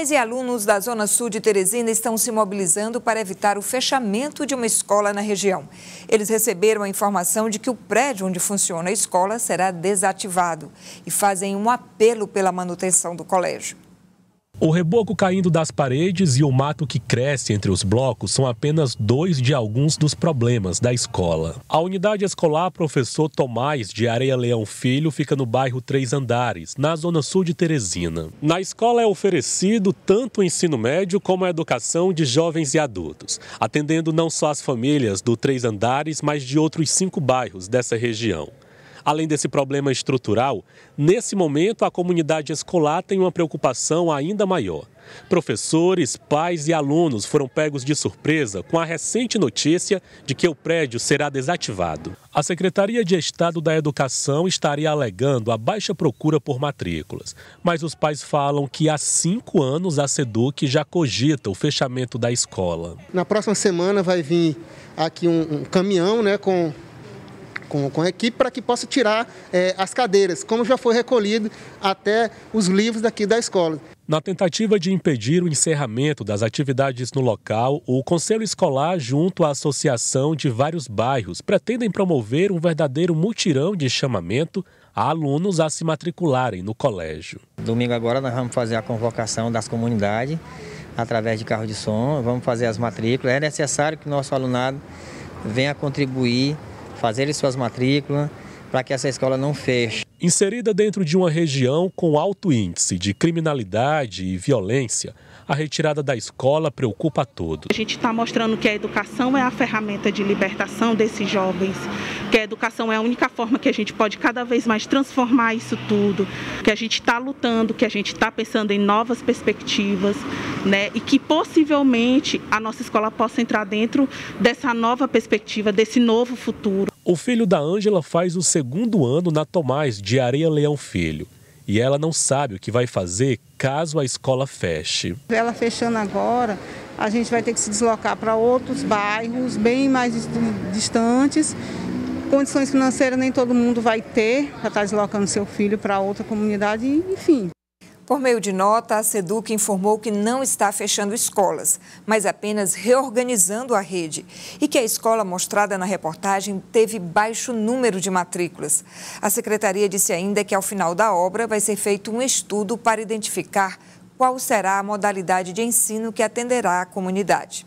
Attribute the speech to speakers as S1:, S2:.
S1: Pais e alunos da Zona Sul de Teresina estão se mobilizando para evitar o fechamento de uma escola na região. Eles receberam a informação de que o prédio onde funciona a escola será desativado e fazem um apelo pela manutenção do colégio.
S2: O reboco caindo das paredes e o mato que cresce entre os blocos são apenas dois de alguns dos problemas da escola. A unidade escolar Professor Tomás de Areia Leão Filho fica no bairro Três Andares, na zona sul de Teresina. Na escola é oferecido tanto o ensino médio como a educação de jovens e adultos, atendendo não só as famílias do Três Andares, mas de outros cinco bairros dessa região. Além desse problema estrutural, nesse momento a comunidade escolar tem uma preocupação ainda maior. Professores, pais e alunos foram pegos de surpresa com a recente notícia de que o prédio será desativado. A Secretaria de Estado da Educação estaria alegando a baixa procura por matrículas, mas os pais falam que há cinco anos a SEDUC já cogita o fechamento da escola.
S3: Na próxima semana vai vir aqui um, um caminhão né, com com, com a equipe para que possa tirar é, as cadeiras, como já foi recolhido até os livros daqui da escola.
S2: Na tentativa de impedir o encerramento das atividades no local, o Conselho Escolar, junto à associação de vários bairros, pretendem promover um verdadeiro mutirão de chamamento a alunos a se matricularem no colégio. Domingo agora nós vamos fazer a convocação das comunidades através de carro de som, vamos fazer as matrículas. É necessário que nosso alunado venha contribuir fazerem suas matrículas para que essa escola não feche. Inserida dentro de uma região com alto índice de criminalidade e violência, a retirada da escola preocupa a todos.
S4: A gente está mostrando que a educação é a ferramenta de libertação desses jovens, que a educação é a única forma que a gente pode cada vez mais transformar isso tudo, que a gente está lutando, que a gente está pensando em novas perspectivas, né? E que possivelmente a nossa escola possa entrar dentro dessa nova perspectiva, desse novo futuro.
S2: O filho da Ângela faz o segundo ano na Tomás de Areia Leão Filho e ela não sabe o que vai fazer caso a escola feche.
S4: Ela fechando agora, a gente vai ter que se deslocar para outros bairros bem mais distantes. Condições financeiras nem todo mundo vai ter para estar tá deslocando seu filho para outra comunidade, enfim. Por meio de nota, a SEDUC informou
S1: que não está fechando escolas, mas apenas reorganizando a rede e que a escola mostrada na reportagem teve baixo número de matrículas. A secretaria disse ainda que ao final da obra vai ser feito um estudo para identificar qual será a modalidade de ensino que atenderá a comunidade.